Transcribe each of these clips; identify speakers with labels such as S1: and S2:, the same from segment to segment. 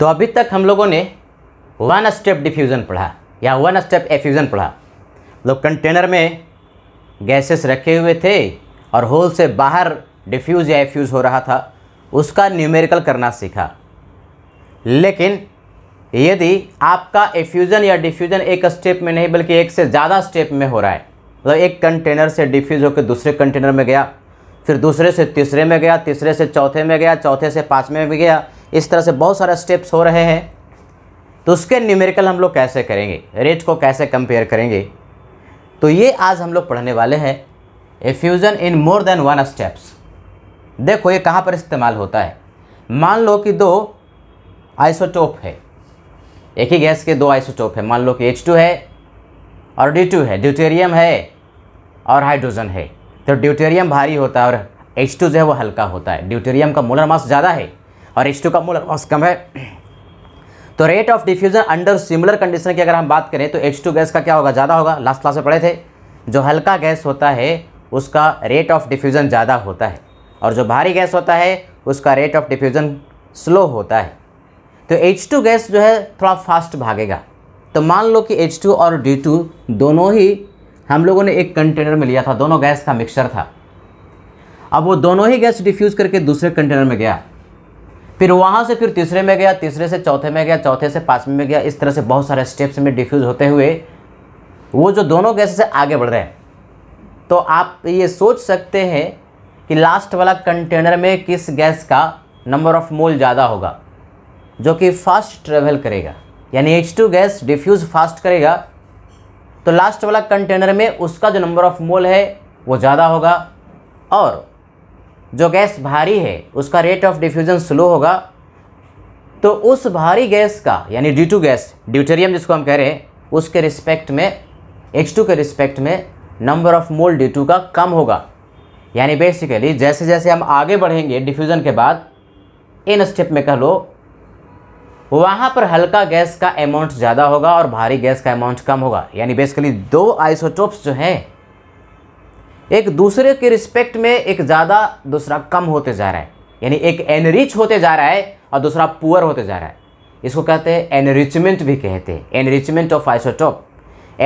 S1: तो अभी तक हम लोगों ने वन स्टेप डिफ्यूज़न पढ़ा या वन स्टेप एफ्यूज़न पढ़ा लोग कंटेनर में गैसेस रखे हुए थे और होल से बाहर डिफ्यूज़ या एफ्यूज़ हो रहा था उसका न्यूमेरिकल करना सीखा लेकिन यदि आपका एफ्यूज़न या डिफ्यूज़न एक स्टेप में नहीं बल्कि एक से ज़्यादा स्टेप में हो रहा है मतलब तो एक कंटेनर से डिफ्यूज़ होकर दूसरे कंटेनर में गया फिर दूसरे से तीसरे में गया तीसरे से चौथे में गया चौथे से पाँचवें में गया इस तरह से बहुत सारे स्टेप्स हो रहे हैं तो उसके न्यूमेरिकल हम लोग कैसे करेंगे रेट को कैसे कंपेयर करेंगे तो ये आज हम लोग पढ़ने वाले हैं effusion in more than one steps देखो ये कहाँ पर इस्तेमाल होता है मान लो कि दो आइसोटोप है एक ही गैस के दो आइसोटोप है मान लो कि H2 है और D2 है ड्यूटेरियम है और हाइड्रोजन है तो ड्यूटेरियम भारी होता है और H2 जो है वो हल्का होता है ड्यूटेरियम का मोलर मास ज़्यादा है और एच का मूल मास कम है तो rate of diffusion under similar condition की अगर हम बात करें तो एच गैस का क्या होगा ज़्यादा होगा लास्ट क्लास में पढ़े थे जो हल्का गैस होता है उसका रेट ऑफ डिफ्यूज़न ज़्यादा होता है और जो भारी गैस होता है उसका रेट ऑफ डिफ्यूज़न स्लो होता है तो H2 गैस जो है थोड़ा फास्ट भागेगा तो मान लो कि H2 और D2 दोनों ही हम लोगों ने एक कंटेनर में लिया था दोनों गैस का मिक्सचर था अब वो दोनों ही गैस डिफ्यूज़ करके दूसरे कंटेनर में गया फिर वहाँ से फिर तीसरे में गया तीसरे से चौथे में गया चौथे से पाँचवें में गया इस तरह से बहुत सारे स्टेप्स में डिफ्यूज़ होते हुए वो जो दोनों गैसेस से आगे बढ़ रहे हैं तो आप ये सोच सकते हैं कि लास्ट वाला कंटेनर में किस गैस का नंबर ऑफ मोल ज़्यादा होगा जो कि फास्ट ट्रेवल करेगा यानी एच गैस डिफ्यूज़ फास्ट करेगा तो लास्ट वाला कंटेनर में उसका जो नंबर ऑफ मोल है वो ज़्यादा होगा और जो गैस भारी है उसका रेट ऑफ डिफ्यूज़न स्लो होगा तो उस भारी गैस का यानी डी टू गैस ड्यूटेरियम जिसको हम कह रहे हैं उसके रिस्पेक्ट में एक्स टू के रिस्पेक्ट में number of mole d two का कम होगा यानी बेसिकली जैसे जैसे हम आगे बढ़ेंगे डिफ्यूज़न के बाद इन स्टेप में कह लो वहाँ पर हल्का गैस का अमाउंट ज़्यादा होगा और भारी गैस का अमाउंट कम होगा यानी बेसिकली दो आइसोटोप्स जो हैं एक दूसरे के रिस्पेक्ट में एक ज़्यादा दूसरा कम होते जा रहा है यानी एक एनरिच होते जा रहा है और दूसरा पुअर होते जा रहा है इसको कहते हैं एनरिचमेंट भी कहते हैं एनरिचमेंट ऑफ आइसोटॉप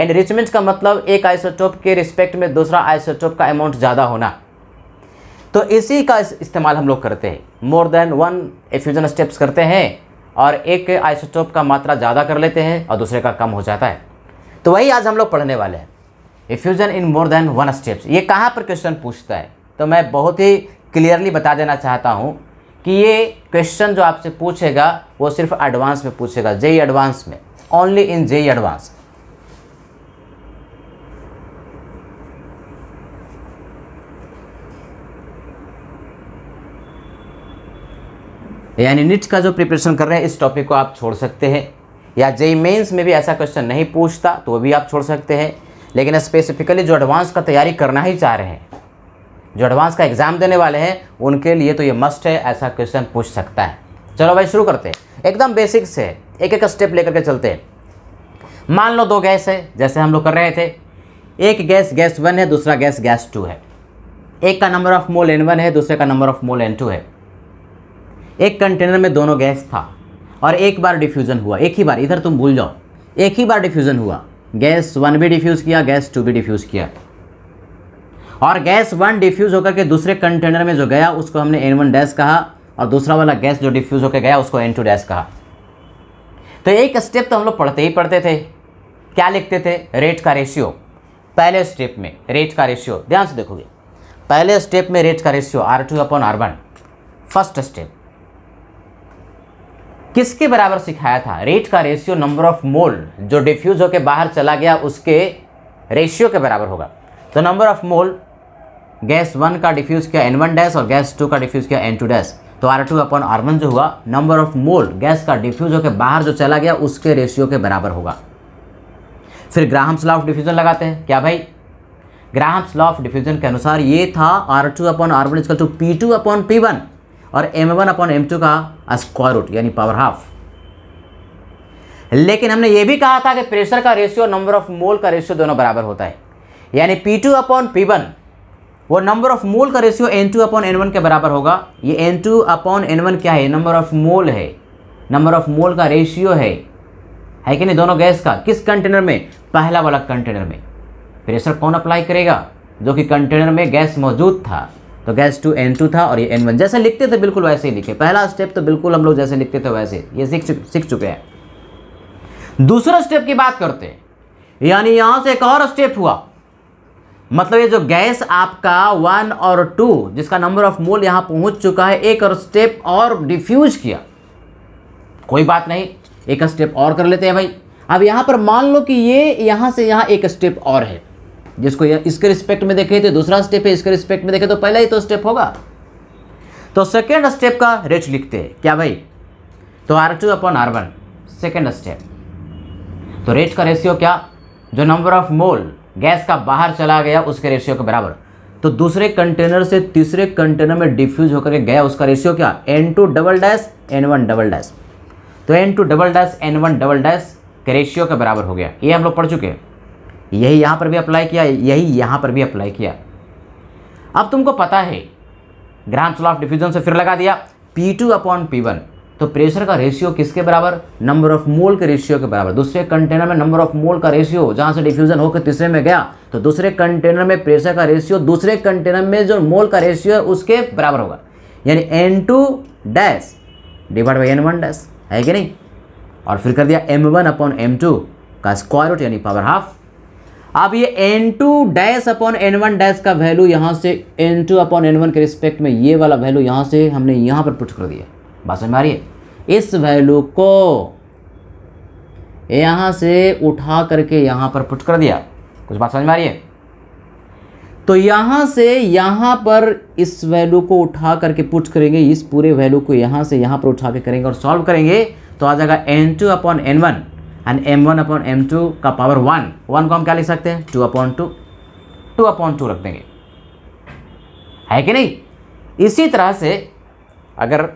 S1: एनरिचमेंट का मतलब एक आइसोटॉप के रिस्पेक्ट में दूसरा आइसोटॉप का अमाउंट ज़्यादा होना तो इसी का इस्तेमाल हम लोग करते हैं more than one effusion steps करते हैं और एक आइसोटॉप का मात्रा ज़्यादा कर लेते हैं और दूसरे का कम हो जाता है तो वही आज हम लोग पढ़ने वाले हैं effusion in more than one steps ये कहाँ पर क्वेश्चन पूछता है तो मैं बहुत ही क्लियरली बता देना चाहता हूँ कि ये क्वेश्चन जो आपसे पूछेगा वो सिर्फ एडवांस में पूछेगा जेई एडवांस e में ओनली इन जेई एडवांस यानी निट का जो प्रिपरेशन कर रहे हैं इस टॉपिक को आप छोड़ सकते हैं या जेई मेंस e में भी ऐसा क्वेश्चन नहीं पूछता तो वो भी आप छोड़ सकते हैं लेकिन स्पेसिफिकली जो एडवांस का तैयारी करना ही चाह रहे हैं जो एडवांस का एग्ज़ाम देने वाले हैं उनके लिए तो ये मस्ट है ऐसा क्वेश्चन पूछ सकता है चलो भाई शुरू करते हैं एकदम बेसिक से एक एक स्टेप लेकर के चलते हैं मान लो दो गैस है जैसे हम लोग कर रहे थे एक गैस गैस वन है दूसरा गैस गैस टू है एक का number of mole n one है दूसरे का number of mole n two है एक कंटेनर में दोनों गैस था और एक बार डिफ्यूज़न हुआ एक ही बार इधर तुम भूल जाओ एक ही बार डिफ्यूज़न हुआ गैस वन भी डिफ्यूज़ किया गैस टू भी डिफ्यूज़ किया और गैस वन डिफ्यूज़ होकर के दूसरे कंटेनर में जो गया उसको हमने एन वन डैश कहा और दूसरा वाला गैस जो डिफ्यूज़ होकर गया उसको एन टू डैश कहा तो एक स्टेप तो हम लोग पढ़ते ही पढ़ते थे क्या लिखते थे रेट का रेशियो पहले स्टेप में रेट का रेशियो ध्यान से देखोगे पहले स्टेप में रेट का ratio r two upon r one first step किसके बराबर सिखाया था रेट का रेशियो नंबर ऑफ मोल जो डिफ्यूज होकर बाहर चला गया उसके रेशियो के बराबर होगा तो number of mole gas one का डिफ्यूज़ किया एन वन डैश और गैस टू का डिफ्यूज़ किया एन टू डैश तो r two upon r one जो हुआ नंबर ऑफ मोल गैस का डिफ्यूज होकर बाहर जो चला गया उसके रेशियो के बराबर होगा फिर ग्राहम्स लॉ ऑफ डिफ्यूज़न लगाते हैं क्या भाई ग्राहम्स लॉ ऑफ डिफ्यूज़न के अनुसार ये था r two upon r one equal to p two upon p one और m one upon m two का स्क्वायर रूट यानी पावर हाफ लेकिन हमने ये भी कहा था कि प्रेशर का रेशियो नंबर ऑफ मोल का रेशियो दोनों बराबर होता है यानी p two upon p one वो नंबर ऑफ मोल का ratio n two upon n one के बराबर होगा ये n two upon n one क्या है नंबर ऑफ मोल है नंबर ऑफ मोल का रेशियो है है कि नहीं दोनों गैस का किस कंटेनर में पहला वाला कंटेनर में प्रेशर कौन अप्लाई करेगा जो कि कंटेनर में गैस मौजूद था तो गैस टू एन टू था और ये एन वन जैसे लिखते थे बिल्कुल वैसे ही लिखे पहला स्टेप तो बिल्कुल हम लोग जैसे लिखते थे वैसे ये सीख सीख चुके हैं दूसरा स्टेप की बात करते हैं यानी यहाँ से एक और स्टेप हुआ मतलब ये जो गैस आपका वन और टू जिसका नंबर ऑफ मोल यहाँ पहुँच चुका है एक और स्टेप और डिफ्यूज किया कोई बात नहीं एक स्टेप और कर लेते हैं भाई अब यहाँ पर मान लो कि ये यहाँ से यहाँ एक स्टेप और है जिसको इसके रिस्पेक्ट में देखे तो दूसरा स्टेप है इसके रिस्पेक्ट में देखे तो पहला ही तो स्टेप होगा तो सेकेंड स्टेप का रेट लिखते हैं क्या भाई तो r two upon r one second step तो रेट का रेशियो क्या जो नंबर ऑफ मोल गैस का बाहर चला गया उसके रेशियो के बराबर तो दूसरे कंटेनर से तीसरे कंटेनर में डिफ्यूज होकर गया उसका रेशियो क्या n two double dash n one double dash तो n two double dash n one double dash के रेशियो के बराबर हो गया ये हम लोग पढ़ चुके हैं यही यहाँ पर भी अप्लाई किया यही यहाँ पर भी अप्लाई किया अब तुमको पता है ग्राम लॉ ऑफ डिफ्यूजन से फिर लगा दिया p two upon p one तो प्रेशर का रेशियो किसके बराबर नंबर ऑफ मोल के रेशियो के बराबर दूसरे कंटेनर में नंबर ऑफ मोल का रेशियो जहाँ से डिफ्यूजन होकर तीसरे में गया तो दूसरे कंटेनर में प्रेशर का रेशियो दूसरे कंटेनर में जो मोल का रेशियो है उसके बराबर होगा यानी n two dash divide by n one dash है कि नहीं और फिर कर दिया m one upon m two का स्क्वायर रूट यानी पावर हाफ आप ये n two dash upon n one dash का वैल्यू यहाँ से n two upon n one के रिस्पेक्ट में ये वाला वैल्यू यहाँ से हमने यहाँ पर पुट कर दिया बात समझ में आ रही है इस वैल्यू को यहाँ से उठा करके यहाँ पर पुट कर दिया कुछ बात समझ में आ रही है तो यहाँ से यहाँ पर इस वैल्यू को उठा करके पुट करेंगे इस पूरे वैल्यू को यहाँ से यहाँ पर उठा के करेंगे और सॉल्व करेंगे तो आ जाएगा n two upon n one and m one upon m two का पावर वन वन को हम क्या लिख सकते हैं two upon two two upon two रख देंगे है कि नहीं इसी तरह से अगर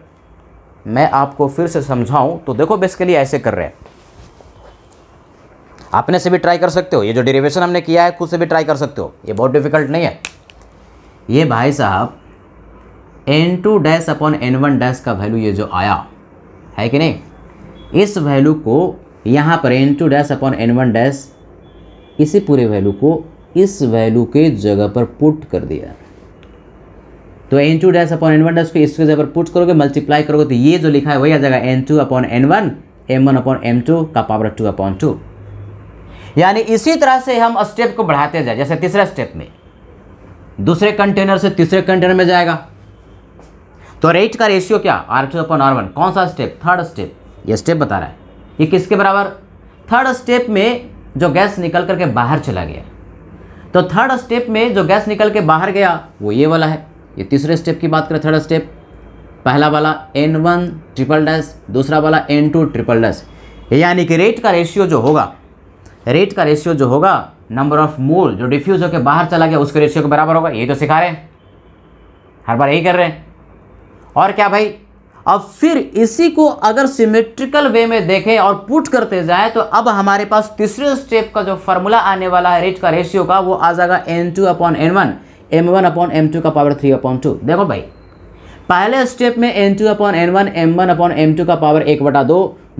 S1: मैं आपको फिर से समझाऊं तो देखो बेसिकली ऐसे कर रहे हैं अपने से भी ट्राई कर सकते हो ये जो डेरिवेशन हमने किया है खुद से भी ट्राई कर सकते हो ये बहुत डिफिकल्ट नहीं है ये भाई साहब n two dash upon n one dash का वैल्यू ये जो आया है कि नहीं इस वैल्यू को यहाँ पर n two dash upon n one dash इसी पूरे वैल्यू को इस वैल्यू के जगह पर पुट कर दिया तो n two dash upon n one dash को इसके जगह पर पुट करोगे मल्टीप्लाई करोगे तो ये जो लिखा है वही आ जाएगा n two upon n one m one upon m two का पावर टू अपॉन टू यानी इसी तरह से हम स्टेप को बढ़ाते जाए जैसे तीसरे स्टेप में दूसरे कंटेनर से तीसरे कंटेनर में जाएगा तो रेट का रेशियो क्या r two upon r one कौन सा स्टेप थर्ड स्टेप ये स्टेप बता रहा है ये किसके बराबर थर्ड स्टेप में जो गैस निकल करके बाहर चला गया तो थर्ड स्टेप में जो गैस निकल के बाहर गया वो ये वाला है ये तीसरे स्टेप की बात करें थर्ड स्टेप पहला वाला एन वन ट्रिपल डैश दूसरा वाला एन टू ट्रिपल डैश यानी कि रेट का रेशियो जो होगा रेट का रेशियो जो होगा नंबर ऑफ मोल जो डिफ्यूज होकर बाहर चला गया उसके रेशियो के बराबर होगा ये तो सिखा रहे हैं हर बार यही कर रहे हैं और क्या भाई अब फिर इसी को अगर सिमेट्रिकल वे में देखें और पुट करते जाएं तो अब हमारे पास तीसरे स्टेप का जो फार्मूला आने वाला है रेट का रेशियो का वो आ जाएगा n two upon n one m one upon m two का पावर थ्री अपॉन टू देखो भाई पहले स्टेप में n two upon n one m one upon m two का पावर एक बटा दो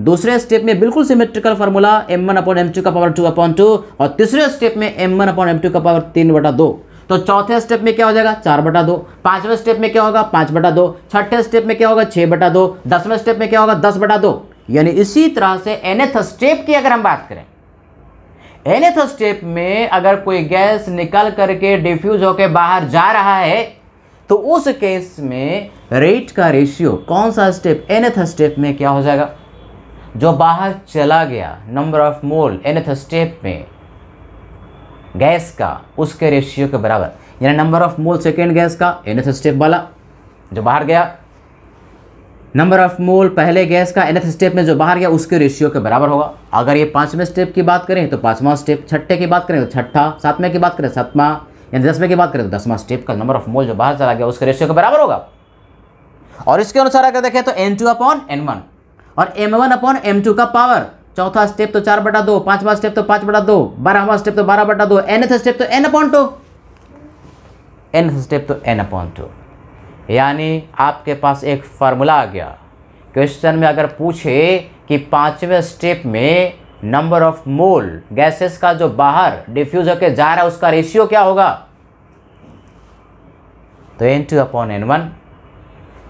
S1: दूसरे स्टेप में बिल्कुल symmetrical formula m one upon m two का पावर टू अपॉन टू और तीसरे स्टेप में m one upon m two का पावर तीन बटा दो तो चौथे स्टेप में क्या हो जाएगा चार बटा दो पांचवें स्टेप में क्या होगा पांच बटा दो छठे स्टेप में क्या होगा छह बटा दो दसवें स्टेप में क्या होगा दस बटा दो यानी इसी तरह से एनेथ स्टेप की अगर हम बात करें एनेथ स्टेप में अगर कोई गैस निकल करके डिफ्यूज होकर बाहर जा रहा है तो उस केस में रेट का रेशियो कौन सा स्टेप एनेथ स्टेप में क्या हो जाएगा जो बाहर चला गया number of mole nth step में गैस का उसके रेशियो के बराबर यानी number of mole second gas का एनएथ स्टेप तो वाला जो बाहर गया नंबर ऑफ मोल पहले गैस का एनएथ स्टेप तो में जो बाहर गया उसके रेशियो के बराबर होगा अगर ये पाँचवें स्टेप की बात करें तो पाँचवा स्टेप छठे की बात करें तो छठा सातवें की बात करें सातवा यानी दसवें की बात करें तो दसवां स्टेप का नंबर ऑफ मोल जो बाहर चला गया उसके रेशियो के बराबर होगा और इसके अनुसार अगर देखें तो n two upon n one और m one upon m two का पावर चौथा स्टेप तो चार बटा दो पांचवा स्टेप तो पांच बटा दो बारहवा स्टेप तो बारह बटा दो एनथ स्टेप तो n upon two nth step तो एन अपॉन टू यानी आपके पास एक फार्मूला आ गया क्वेश्चन में अगर पूछे कि पांचवें स्टेप में नंबर ऑफ मोल गैसेस का जो बाहर डिफ्यूज होकर जा रहा है उसका रेशियो क्या होगा तो n two upon n one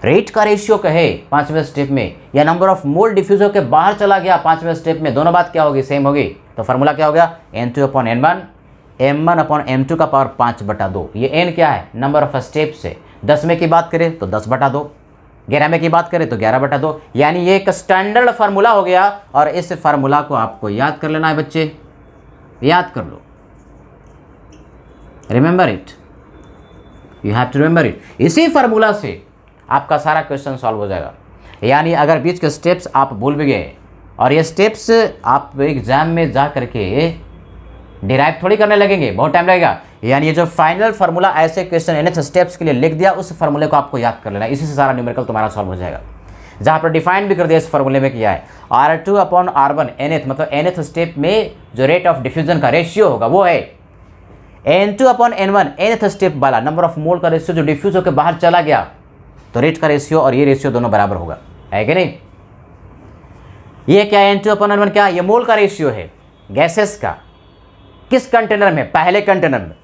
S1: rate का रेशियो कहे पांचवें स्टेप में या नंबर ऑफ मोल डिफ्यूज के बाहर चला गया पांचवें स्टेप में दोनों बात क्या होगी सेम होगी तो फॉर्मूला क्या हो गया n two upon n one m one upon m two का पावर पाँच बटा दो ये एन क्या है नंबर ऑफ स्टेप से दस में की बात करें तो दस बटा दो ग्यारह में की बात करें तो ग्यारह बटा दो यानी ये एक स्टैंडर्ड फार्मूला हो गया और इस फार्मूला को आपको याद कर लेना है बच्चे याद कर लो remember it you have to remember it इसी फार्मूला से आपका सारा क्वेश्चन सॉल्व हो जाएगा यानी अगर बीच के स्टेप्स आप भूल भी गए और ये स्टेप्स आप एग्ज़ाम में जा करके डिराइव थोड़ी करने लगेंगे बहुत टाइम लगेगा यानी ये जो फाइनल फार्मूला ऐसे क्वेश्चन एन स्टेप्स के लिए लिख दिया उस फार्मूले को आपको याद कर लेना इसी से सारा न्यूमेरिकल तुम्हारा सॉल्व हो जाएगा जहाँ पर डिफाइन भी कर दिया इस फॉर्मूले में किया है r two upon r one nth मतलब एन एथ स्टेप में जो रेट ऑफ डिफ्यूजन का रेशियो होगा वो है n two upon n one nth step वाला नंबर ऑफ मोल का रेशियो जो डिफ्यूज होकर बाहर चला गया तो रेट का रेशियो और ये रेशियो दोनों बराबर होगा है कि नहीं ये क्या है एन टू अपन वन क्या ये मोल का रेशियो है गैसेस का किस कंटेनर में पहले कंटेनर में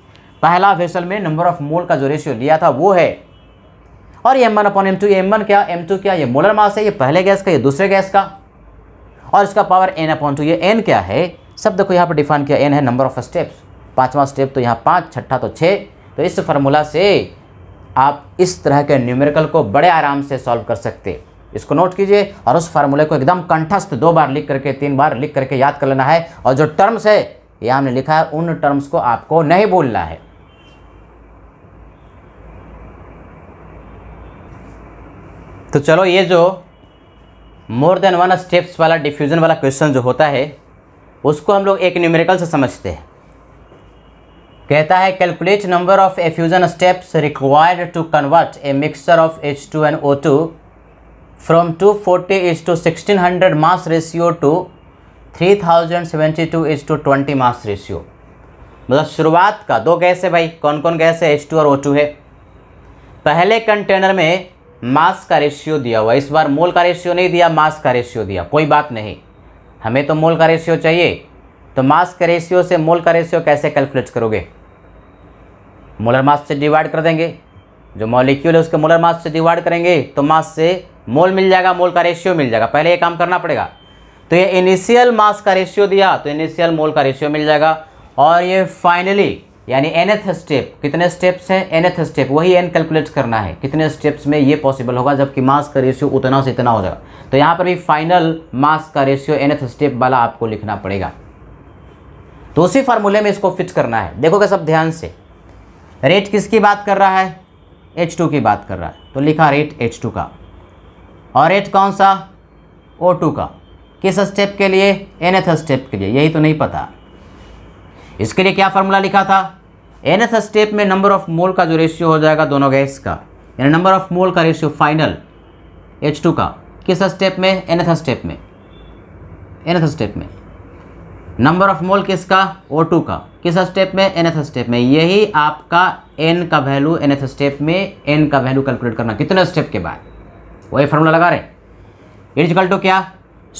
S1: पहला वेसल में नंबर ऑफ मोल का जो रेशियो लिया था वो है और ये m one upon m two m one क्या एम टू क्या ये मोलर मास है ये पहले गैस का ये दूसरे गैस का और इसका पावर एन अपॉन टू ये एन क्या है शब्द को यहाँ पर डिफाइन किया एन है नंबर ऑफ स्टेप्स पाँचवा स्टेप तो यहाँ पाँच छठा तो छः तो इस फार्मूला से आप इस तरह के न्यूमेरिकल को बड़े आराम से सॉल्व कर सकते इसको नोट कीजिए और उस फार्मूले को एकदम कंठस्थ दो बार लिख करके तीन बार लिख करके याद कर लेना है और जो टर्म्स है ये हमने लिखा है उन टर्म्स को आपको नहीं बोलना है तो चलो ये जो मोर देन वन स्टेप्स वाला डिफ्यूज़न वाला क्वेश्चन जो होता है उसको हम लोग एक न्यूमेरिकल से समझते हैं कहता है calculate number of effusion steps required to convert a mixture of H two and O two from two forty is to sixteen hundred mass ratio to three thousand seventy two is to twenty mass ratio मतलब शुरुआत का दो gas है भाई कौन कौन gas है H two और ओ टू है पहले कंटेनर में मास का रेशियो दिया हुआ इस बार मोल का रेशियो नहीं दिया मास का रेशियो दिया कोई बात नहीं हमें तो मोल का रेशियो चाहिए तो मास का रेशियो से मोल का रेशियो कैसे कैलकुलेट करोगे मोलर मास से डिवाइड कर देंगे जो मॉलिक्यूल है उसके मोलर मास से डिवाइड करेंगे तो मास से मोल मिल जाएगा मोल का रेशियो मिल जाएगा पहले ये काम करना पड़ेगा तो ये इनिशियल मास का रेशियो दिया तो इनिशियल मोल का रेशियो मिल जाएगा और ये फाइनली यानी एनथ स्टेप कितने स्टेप्स हैं एनथ स्टेप वही एन कैलकुलेट करना है कितने स्टेप्स में ये पॉसिबल होगा जबकि मास का रेशियो उतना से इतना हो जाएगा तो यहाँ पर भी फाइनल मास का रेशियो एनथ स्टेप वाला आपको लिखना पड़ेगा तो उसी फार्मूले में इसको फिट करना है देखोगे सब ध्यान से रेट किसकी बात कर रहा है एच टू की बात कर रहा है तो लिखा रेट एच टू का और रेट कौन सा ओ टू का किस स्टेप के लिए एन एथ स्टेप के लिए यही तो नहीं पता इसके लिए क्या फार्मूला लिखा था एन एथ स्टेप में नंबर ऑफ मोल का जो रेशियो हो जाएगा दोनों गैस का यानी नंबर ऑफ मोल का रेशियो फाइनल एच टू का किस स्टेप में एन एथ स्टेप में एन एथ स्टेप में नंबर ऑफ मोल किसका O2 का किस स्टेप में nth स्टेप में यही आपका n का वैल्यू nth स्टेप में n का वैल्यू कैलकुलेट करना कितने स्टेप के बाद वही फार्मूला लगा रहे इजिकल टू क्या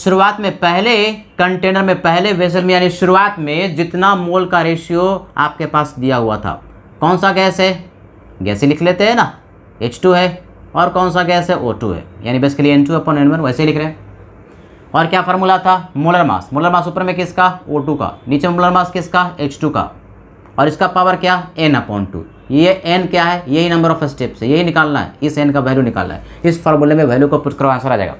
S1: शुरुआत में पहले कंटेनर में पहले वेसल में यानी शुरुआत में जितना मोल का रेशियो आपके पास दिया हुआ था कौन सा गैस है गैस ही लिख लेते हैं ना H2 है और कौन सा गैस है O2 है यानी बेसिकली N2 अपॉन एन वैसे ही लिख रहे हैं और क्या फार्मूला था मोलर मास मोलर मास ऊपर में किसका ओ टू का नीचे मोलर मास किसका एच टू का और इसका पावर क्या एन अपॉन टू ये एन क्या है यही नंबर ऑफ स्टेप्स है यही निकालना है इस एन का वैल्यू निकालना है इस फार्मूले में वैल्यू को पुट करो आंसर आ जाएगा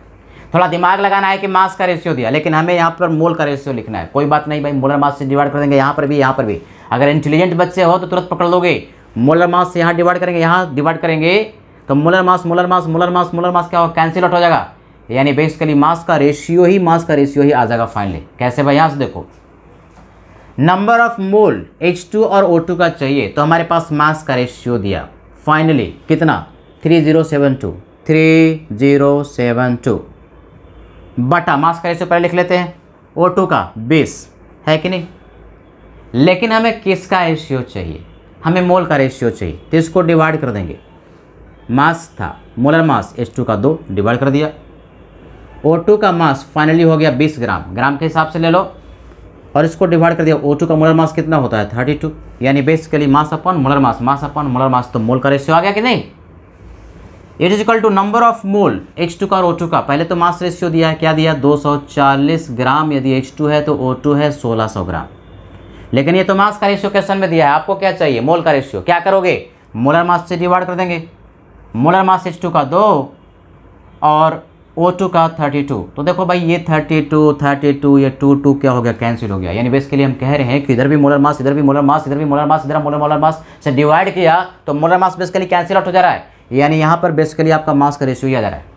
S1: थोड़ा दिमाग लगाना है कि मास का रेशियो दिया लेकिन हमें यहाँ पर मोल का रेशियो लिखना है कोई बात नहीं भाई मोलर मास से डिवाइड कर देंगे यहाँ पर भी यहाँ पर भी अगर इंटेलिजेंट बच्चे हो तो तुरंत पकड़ लोगे मोलर मास से यहाँ डिवाइड करेंगे यहाँ डिवाइड करेंगे तो molar mass molar mass molar mass molar mass क्या हो कैंसिल आउट हो जाएगा यानी बेसिकली मास का रेशियो ही मास का रेशियो ही आ जाएगा फाइनली कैसे भाई यहाँ से देखो नंबर ऑफ मोल H2 और O2 का चाहिए तो हमारे पास मास का रेशियो दिया फाइनली कितना 3072 3072 बटा मास का रेशियो पहले लिख लेते हैं O2 का 20 है कि नहीं लेकिन हमें किसका रेशियो चाहिए हमें मोल का रेशियो चाहिए तो इसको डिवाइड कर देंगे मास था मोलर मास H2 का दो डिवाइड कर दिया O2 का मास फाइनली हो गया 20 ग्राम ग्राम के हिसाब से ले लो और इसको डिवाइड कर दिया O2 का मोलर मास कितना होता है 32 यानी basically mass upon molar mass mass upon molar mass तो मोल का रेशियो आ गया कि नहीं it is equal to number of mole H2 का और O2 का पहले तो मास रेशियो दिया है क्या दिया 240 ग्राम यदि H2 है तो O2 है 1600 ग्राम लेकिन ये तो मास का रेशियो क्वेश्चन में दिया है आपको क्या चाहिए मोल का रेशियो क्या करोगे मोलर मास से डिवाइड कर देंगे मोलर मास H2 का दो और ओ टू का थर्टी टू तो देखो भाई ये थर्टी टू थर्टी टू ये टू टू क्या हो गया कैंसिल हो गया यानी बेसिकली हम कह रहे हैं कि इधर भी मोलर मास इधर भी मोलर मास इधर भी मोलर मास इधर मोलर मोलर मास से डिवाइड किया तो molar mass basically cancel out हो जा रहा है यानी यहाँ पर बेसिकली आपका मास का रेशियो आ जा रहा है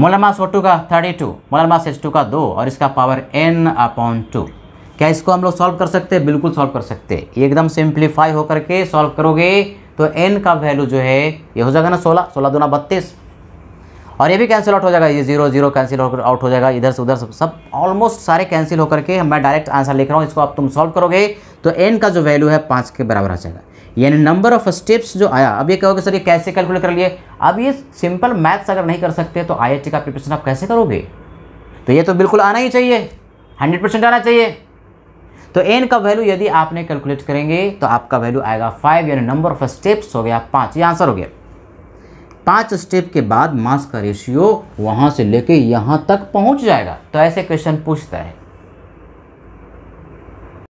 S1: मोलर मास ओ टू का thirty two molar mass H two का दो और इसका पावर एन अपॉन टू क्या इसको हम लोग सॉल्व कर सकते हैं बिल्कुल सॉल्व कर सकते हैं एकदम सिंप्लीफाई होकर के सॉल्व करोगे तो एन का वैल्यू जो है ये हो जाएगा ना सोलह सोलह दो ना बत्तीस और ये भी कैंसिल आउट हो जाएगा ये जीरो जीरो कैंसिल होकर आउट हो जाएगा इधर से उधर सब सब ऑलमोस्ट सारे कैंसिल होकर के मैं डायरेक्ट आंसर लिख रहा हूँ इसको आप तुम सॉल्व करोगे तो एन का जो वैल्यू है पाँच के बराबर आ जाएगा यानी नंबर ऑफ स्टेप्स जो आया अब ये कहोगे सर ये कैसे कैलकुलेट कर लिए अब ये सिंपल मैथ्स अगर नहीं कर सकते तो आई का प्रिपरेशन आप कैसे करोगे तो ये तो बिल्कुल आना ही चाहिए हंड्रेड परसेंट आना चाहिए तो एन का वैल्यू यदि आपने कैलकुलेट करेंगे तो आपका वैल्यू आएगा फाइव यानी नंबर ऑफ स्टेप्स हो गया पाँच ये आंसर हो गया पांच स्टेप के बाद मास का रेशियो वहाँ से लेके यहाँ तक पहुँच जाएगा तो ऐसे क्वेश्चन पूछता है